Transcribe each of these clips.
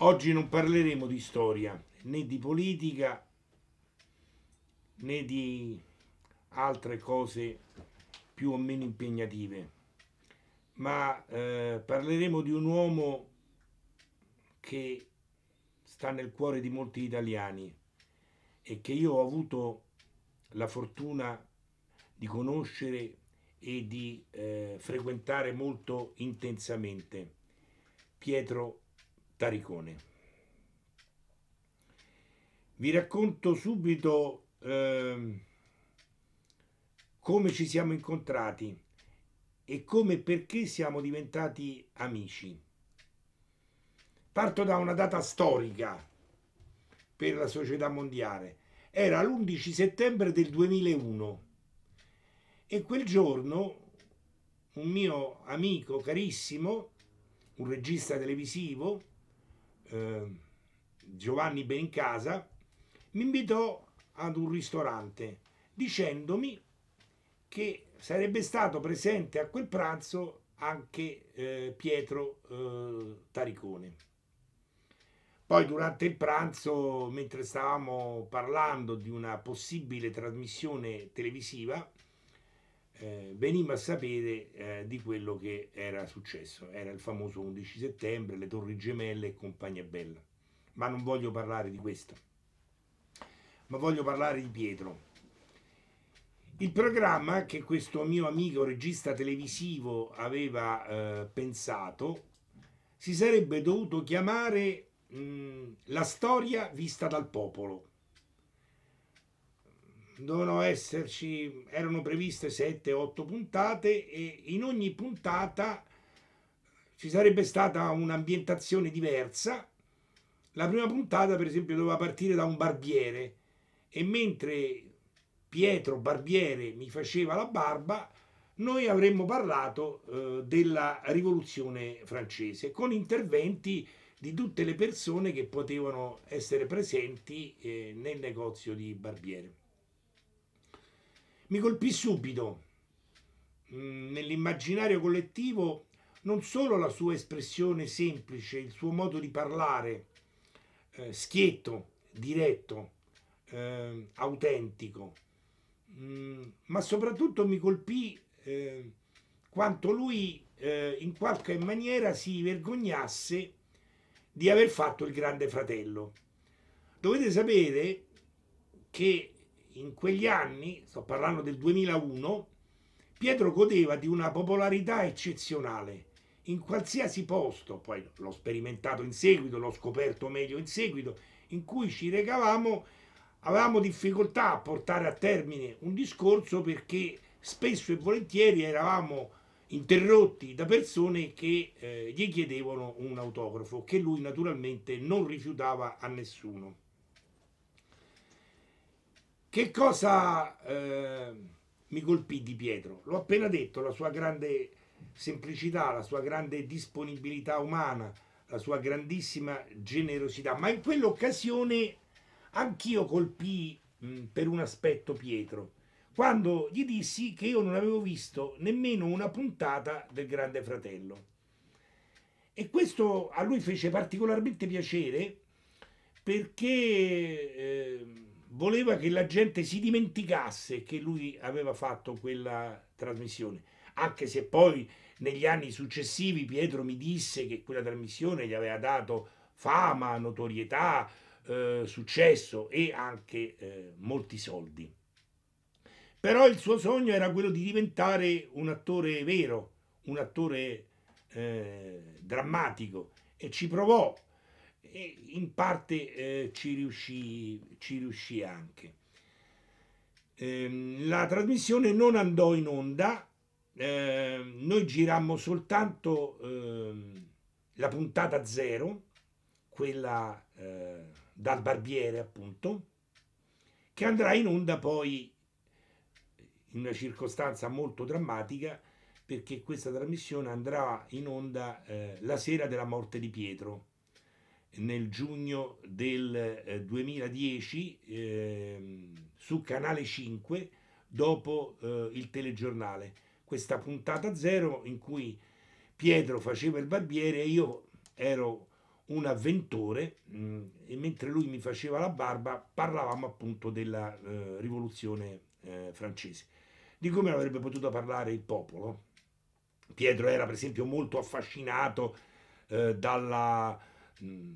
Oggi non parleremo di storia, né di politica, né di altre cose più o meno impegnative, ma eh, parleremo di un uomo che sta nel cuore di molti italiani e che io ho avuto la fortuna di conoscere e di eh, frequentare molto intensamente, Pietro Taricone. Vi racconto subito eh, come ci siamo incontrati e come e perché siamo diventati amici. Parto da una data storica per la società mondiale. Era l'11 settembre del 2001 e quel giorno un mio amico carissimo, un regista televisivo, Ehm, Giovanni Benincasa mi invitò ad un ristorante dicendomi che sarebbe stato presente a quel pranzo anche eh, Pietro eh, Taricone. Poi durante il pranzo, mentre stavamo parlando di una possibile trasmissione televisiva, eh, veniva a sapere eh, di quello che era successo. Era il famoso 11 settembre, le torri gemelle e compagnia bella. Ma non voglio parlare di questo, ma voglio parlare di Pietro. Il programma che questo mio amico regista televisivo aveva eh, pensato si sarebbe dovuto chiamare mh, mm, La storia vista dal popolo dovevano esserci, erano previste 7-8 puntate e in ogni puntata ci sarebbe stata un'ambientazione diversa. La prima puntata, per esempio, doveva partire da un barbiere e mentre Pietro Barbiere mi faceva la barba, noi avremmo parlato eh, della rivoluzione francese con interventi di tutte le persone che potevano essere presenti eh, nel negozio di Barbiere. Mi colpì subito mm, nell'immaginario collettivo non solo la sua espressione semplice, il suo modo di parlare, eh, schietto, diretto, eh, autentico, mh, mm, ma soprattutto mi colpì eh, quanto lui eh, in qualche maniera si vergognasse di aver fatto il grande fratello. Dovete sapere che in quegli anni, sto parlando del 2001, Pietro godeva di una popolarità eccezionale. In qualsiasi posto, poi l'ho sperimentato in seguito, l'ho scoperto meglio in seguito, in cui ci recavamo, avevamo difficoltà a portare a termine un discorso perché spesso e volentieri eravamo interrotti da persone che eh, gli chiedevano un autografo, che lui naturalmente non rifiutava a nessuno. Che cosa eh, mi colpì di Pietro? L'ho appena detto, la sua grande semplicità, la sua grande disponibilità umana, la sua grandissima generosità, ma in quell'occasione anch'io colpì mh, mm, per un aspetto Pietro, quando gli dissi che io non avevo visto nemmeno una puntata del Grande Fratello. E questo a lui fece particolarmente piacere perché eh, voleva che la gente si dimenticasse che lui aveva fatto quella trasmissione, anche se poi negli anni successivi Pietro mi disse che quella trasmissione gli aveva dato fama, notorietà, eh, successo e anche eh, molti soldi. Però il suo sogno era quello di diventare un attore vero, un attore eh, drammatico e ci provò e in parte eh, ci, riuscì, ci riuscì anche. Eh, la trasmissione non andò in onda, eh, noi girammo soltanto ehm, la puntata zero, quella eh, dal barbiere appunto, che andrà in onda poi in una circostanza molto drammatica perché questa trasmissione andrà in onda eh, la sera della morte di Pietro nel giugno del 2010 eh, ehm, su Canale 5 dopo eh, il telegiornale. Questa puntata zero in cui Pietro faceva il barbiere e io ero un avventore mh, mm, e mentre lui mi faceva la barba parlavamo appunto della eh, rivoluzione eh, francese, di come avrebbe potuto parlare il popolo. Pietro era per esempio molto affascinato eh, dalla Mm.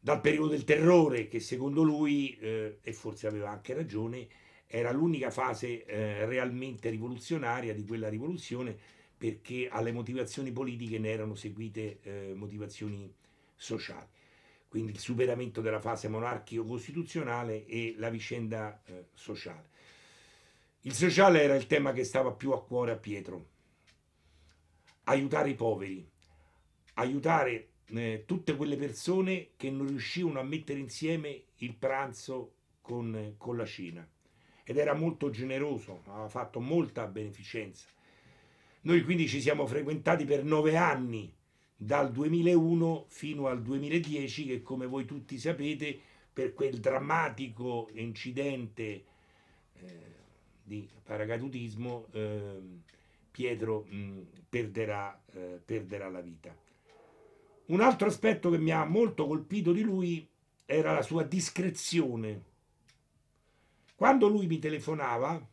dal periodo del terrore che secondo lui, eh, e forse aveva anche ragione, era l'unica fase eh, realmente rivoluzionaria di quella rivoluzione perché alle motivazioni politiche ne erano seguite eh, motivazioni sociali. Quindi il superamento della fase monarchico-costituzionale e la vicenda eh, sociale. Il sociale era il tema che stava più a cuore a Pietro. Aiutare i poveri, aiutare eh, tutte quelle persone che non riuscivano a mettere insieme il pranzo con, con la Cina. Ed era molto generoso, aveva fatto molta beneficenza. Noi quindi ci siamo frequentati per nove anni, dal 2001 fino al 2010, che come voi tutti sapete, per quel drammatico incidente eh, di paracadutismo, eh, Pietro mh, perderà, eh, perderà la vita. Un altro aspetto che mi ha molto colpito di lui era la sua discrezione. Quando lui mi telefonava,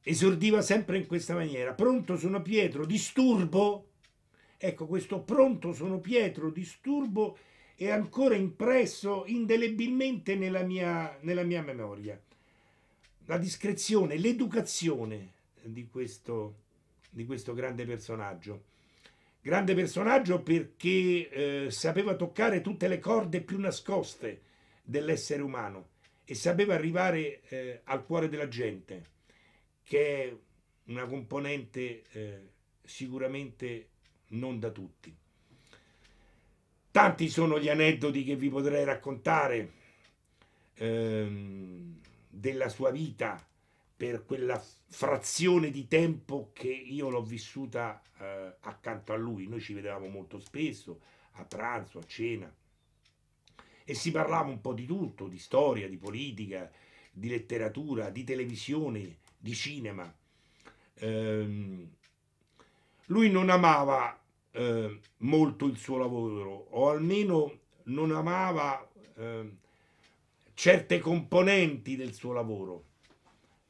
esordiva sempre in questa maniera. Pronto sono Pietro, disturbo? Ecco, questo pronto sono Pietro, disturbo è ancora impresso indelebilmente nella mia, nella mia memoria. La discrezione, l'educazione di di questo grande personaggio. Grande personaggio perché eh, sapeva toccare tutte le corde più nascoste dell'essere umano e sapeva arrivare eh, al cuore della gente, che è una componente eh, sicuramente non da tutti. Tanti sono gli aneddoti che vi potrei raccontare ehm, della sua vita, per quella frazione di tempo che io l'ho vissuta eh, accanto a lui. Noi ci vedevamo molto spesso, a pranzo, a cena, e si parlava un po' di tutto, di storia, di politica, di letteratura, di televisione, di cinema. Eh, lui non amava eh, molto il suo lavoro, o almeno non amava eh, certe componenti del suo lavoro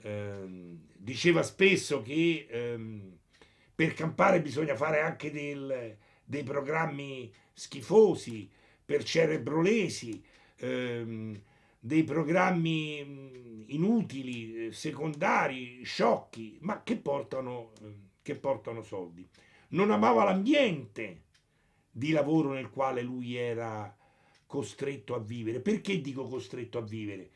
Ehm, diceva spesso che ehm, per campare bisogna fare anche del, dei programmi schifosi, per cerebrolesi, ehm, dei programmi inutili, eh, secondari, sciocchi, ma che portano, ehm, che portano soldi. Non amava l'ambiente di lavoro nel quale lui era costretto a vivere. Perché dico costretto a vivere?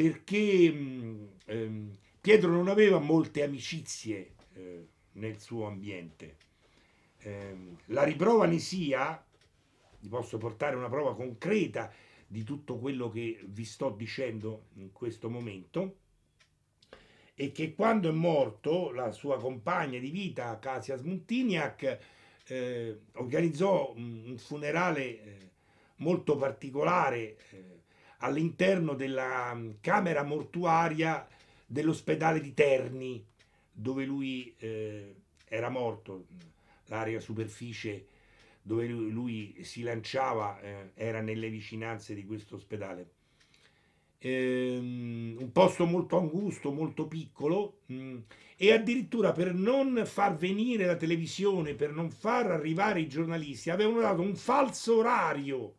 perché ehm, Pietro non aveva molte amicizie eh, nel suo ambiente. Eh, la riprova ne sia, vi posso portare una prova concreta di tutto quello che vi sto dicendo in questo momento, è che quando è morto la sua compagna di vita, Casia Smuntiniak, eh, organizzò un, un funerale eh, molto particolare eh, all'interno della mm, camera mortuaria dell'ospedale di Terni, dove lui eh, era morto. L'area superficie dove lui, lui si lanciava eh, era nelle vicinanze di questo ospedale. Ehm, un posto molto angusto, molto piccolo mh, mm, e addirittura per non far venire la televisione, per non far arrivare i giornalisti, avevano dato un falso orario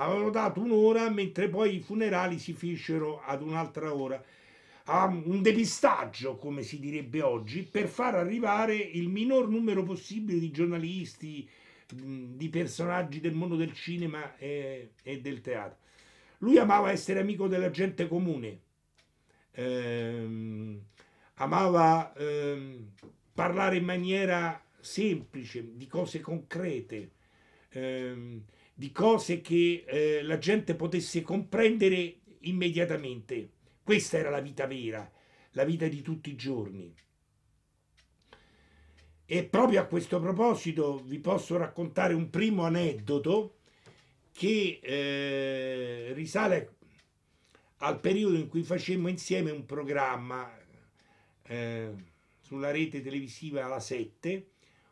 Avevano dato un'ora mentre poi i funerali si fecero ad un'altra ora. Um, un depistaggio, come si direbbe oggi, per far arrivare il minor numero possibile di giornalisti, di personaggi del mondo del cinema e, e del teatro. Lui amava essere amico della gente comune, eh, amava eh, parlare in maniera semplice, di cose concrete. Eh, di cose che eh, la gente potesse comprendere immediatamente. Questa era la vita vera, la vita di tutti i giorni. E proprio a questo proposito vi posso raccontare un primo aneddoto che eh, risale al periodo in cui facemmo insieme un programma eh, sulla rete televisiva La 7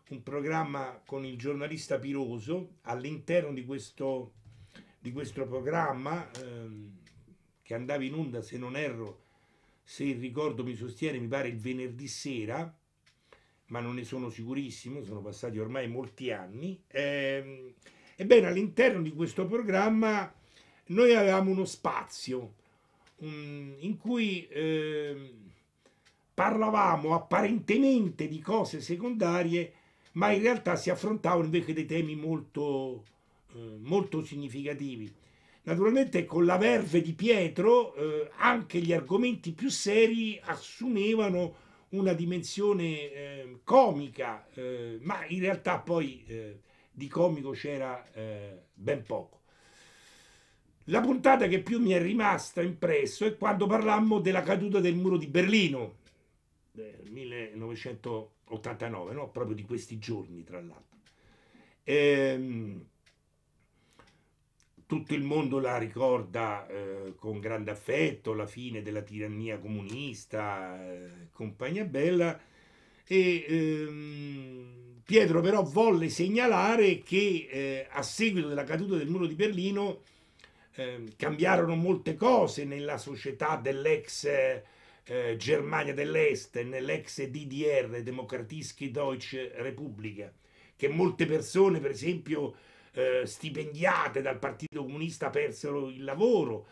un programma con il giornalista Piroso, all'interno di questo, di questo programma ehm, che andava in onda, se non erro, se il ricordo mi sostiene, mi pare il venerdì sera, ma non ne sono sicurissimo, sono passati ormai molti anni. Ehm, ebbene, all'interno di questo programma noi avevamo uno spazio um, in cui ehm, parlavamo apparentemente di cose secondarie, ma in realtà si affrontavano invece dei temi molto, eh, molto significativi. Naturalmente con la verve di Pietro eh, anche gli argomenti più seri assumevano una dimensione eh, comica, eh, ma in realtà poi eh, di comico c'era eh, ben poco. La puntata che più mi è rimasta impresso è quando parlammo della caduta del muro di Berlino, 1989, eh, no? proprio di questi giorni tra l'altro. Ehm, tutto il mondo la ricorda eh, con grande affetto, la fine della tirannia comunista, eh, compagnia bella, e ehm, Pietro però volle segnalare che eh, a seguito della caduta del muro di Berlino ehm, cambiarono molte cose nella società dell'ex eh, Germania dell'Est, nell'ex DDR, Demokratische Deutsche Repubblica, che molte persone, per esempio, eh, stipendiate dal Partito Comunista persero il lavoro.